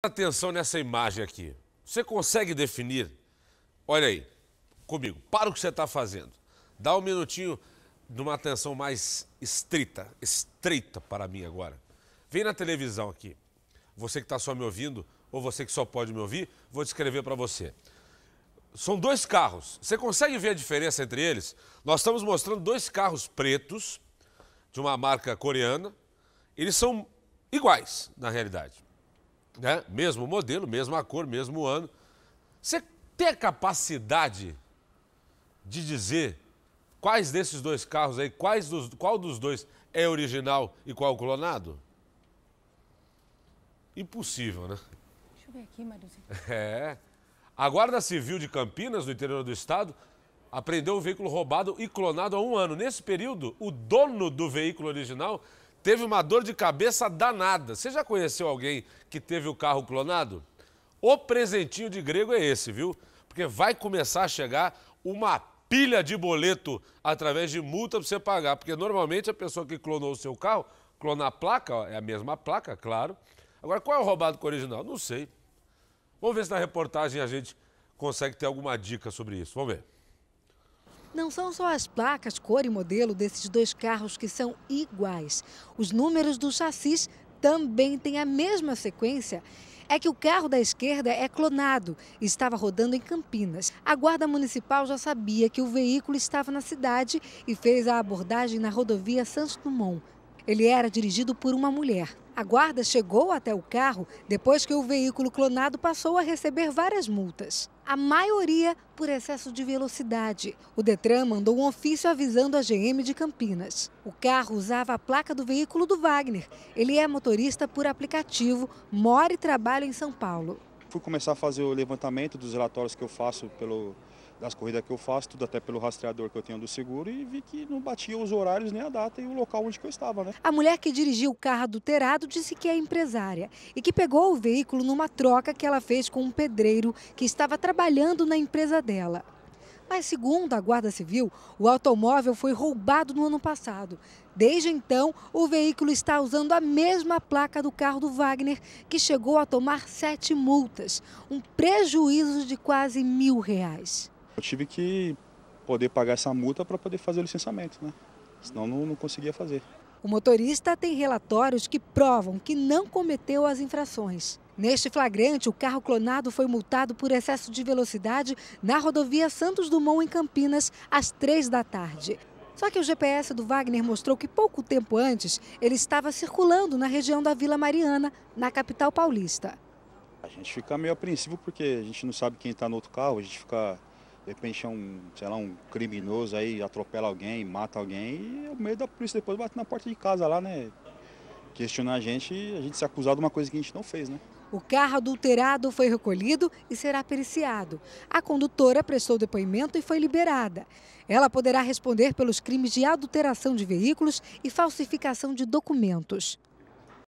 Atenção nessa imagem aqui. Você consegue definir? Olha aí, comigo, para o que você está fazendo. Dá um minutinho de uma atenção mais estrita, estreita para mim agora. Vem na televisão aqui. Você que está só me ouvindo, ou você que só pode me ouvir, vou descrever para você. São dois carros. Você consegue ver a diferença entre eles? Nós estamos mostrando dois carros pretos, de uma marca coreana. Eles são iguais, na realidade né? mesmo modelo, mesma cor, mesmo ano. Você tem a capacidade de dizer quais desses dois carros aí, quais dos, qual dos dois é original e qual clonado? Impossível, né? Deixa eu ver aqui, Mariozinho. É. A Guarda Civil de Campinas, no interior do estado, apreendeu um veículo roubado e clonado há um ano. Nesse período, o dono do veículo original teve uma dor de cabeça danada. Você já conheceu alguém que teve o carro clonado? O presentinho de grego é esse, viu? Porque vai começar a chegar uma pilha de boleto através de multa para você pagar. Porque normalmente a pessoa que clonou o seu carro, clona a placa, ó, é a mesma placa, claro. Agora, qual é o roubado com o original? Não sei. Vamos ver se na reportagem a gente consegue ter alguma dica sobre isso. Vamos ver. Não são só as placas, cor e modelo desses dois carros que são iguais. Os números dos chassis também têm a mesma sequência é que o carro da esquerda é clonado e estava rodando em Campinas. A guarda municipal já sabia que o veículo estava na cidade e fez a abordagem na rodovia Santos Dumont. Ele era dirigido por uma mulher. A guarda chegou até o carro depois que o veículo clonado passou a receber várias multas, a maioria por excesso de velocidade. O Detran mandou um ofício avisando a GM de Campinas. O carro usava a placa do veículo do Wagner. Ele é motorista por aplicativo, mora e trabalha em São Paulo. Fui começar a fazer o levantamento dos relatórios que eu faço pelo das corridas que eu faço, tudo até pelo rastreador que eu tenho do seguro, e vi que não batia os horários, nem a data e o local onde eu estava. Né? A mulher que dirigiu o carro adulterado disse que é empresária e que pegou o veículo numa troca que ela fez com um pedreiro que estava trabalhando na empresa dela. Mas, segundo a Guarda Civil, o automóvel foi roubado no ano passado. Desde então, o veículo está usando a mesma placa do carro do Wagner, que chegou a tomar sete multas, um prejuízo de quase mil reais. Eu tive que poder pagar essa multa para poder fazer o licenciamento, né? Senão não, não conseguia fazer. O motorista tem relatórios que provam que não cometeu as infrações. Neste flagrante, o carro clonado foi multado por excesso de velocidade na rodovia Santos Dumont, em Campinas, às três da tarde. Só que o GPS do Wagner mostrou que pouco tempo antes ele estava circulando na região da Vila Mariana, na capital paulista. A gente fica meio apreensivo porque a gente não sabe quem está no outro carro, a gente fica de repente é um, sei lá, um criminoso aí, atropela alguém, mata alguém, e o medo da polícia depois bate na porta de casa lá, né? Questionar a gente e a gente se acusar de uma coisa que a gente não fez, né? O carro adulterado foi recolhido e será periciado. A condutora prestou depoimento e foi liberada. Ela poderá responder pelos crimes de adulteração de veículos e falsificação de documentos.